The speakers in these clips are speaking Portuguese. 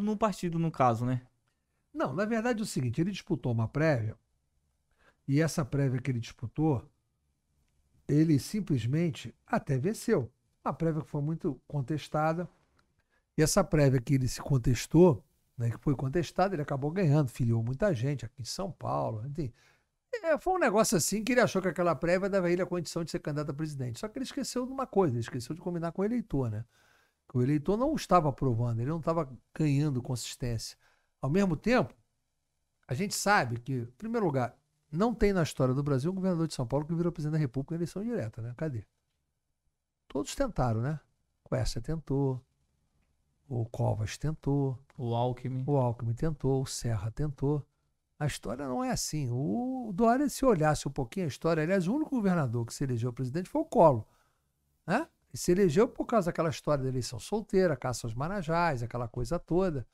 filiado no partido, no caso, né? Não, na verdade é o seguinte: ele disputou uma prévia e essa prévia que ele disputou, ele simplesmente até venceu. Uma prévia que foi muito contestada. E essa prévia que ele se contestou, né, que foi contestada, ele acabou ganhando, filiou muita gente aqui em São Paulo. Enfim, é, foi um negócio assim que ele achou que aquela prévia dava a ele a condição de ser candidato a presidente. Só que ele esqueceu de uma coisa, ele esqueceu de combinar com o eleitor, né? que o eleitor não estava aprovando, ele não estava ganhando consistência. Ao mesmo tempo, a gente sabe que, em primeiro lugar, não tem na história do Brasil um governador de São Paulo que virou presidente da República em eleição direta, né? Cadê? Todos tentaram, né? Essa tentou, o Covas tentou, o Alckmin. O Alckmin tentou, o Serra tentou. A história não é assim. O Dória, se olhasse um pouquinho a história, aliás, o único governador que se elegeu presidente foi o Colo. Né? E se elegeu por causa daquela história da eleição solteira, caça aos marajás, aquela coisa toda.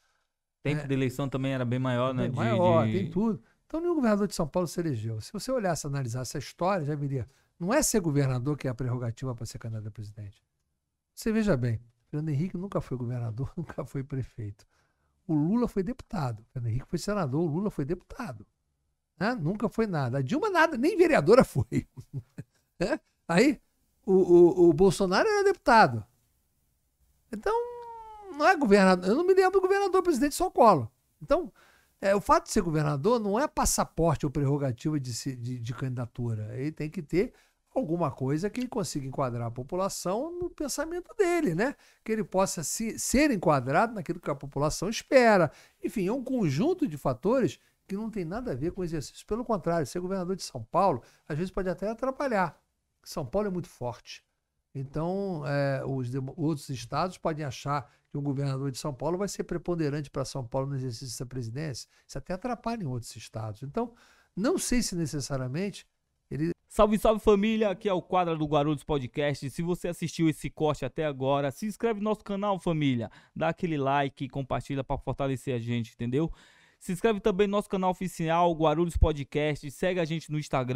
Tempo né? de eleição também era bem maior, né? Bem de, maior, de... tem tudo. Então nenhum governador de São Paulo se elegeu. Se você olhasse, analisasse a história, já viria. Não é ser governador que é a prerrogativa para ser candidato a presidente. Você veja bem, Fernando Henrique nunca foi governador, nunca foi prefeito. O Lula foi deputado. Fernando Henrique foi senador, o Lula foi deputado. Né? Nunca foi nada. A Dilma nada, nem vereadora foi. Né? Aí, o, o, o Bolsonaro era deputado. Então, não é governador. Eu não me lembro do governador presidente são colo. Então, é, o fato de ser governador não é passaporte ou prerrogativa de, se, de, de, candidatura. Ele tem que ter alguma coisa que ele consiga enquadrar a população no pensamento dele, né? Que ele possa se, ser enquadrado naquilo que a população espera. Enfim, é um conjunto de fatores que não tem nada a ver com o exercício. Pelo contrário, ser governador de São Paulo às vezes pode até atrapalhar. São Paulo é muito forte. Então, é, os outros estados podem achar que o governador de São Paulo vai ser preponderante para São Paulo no exercício da presidência. Isso até atrapalha em outros estados. Então, não sei se necessariamente ele. Salve, salve família! Aqui é o quadro do Guarulhos Podcast. Se você assistiu esse corte até agora, se inscreve no nosso canal, família. Dá aquele like, compartilha para fortalecer a gente, entendeu? Se inscreve também no nosso canal oficial, Guarulhos Podcast. Segue a gente no Instagram.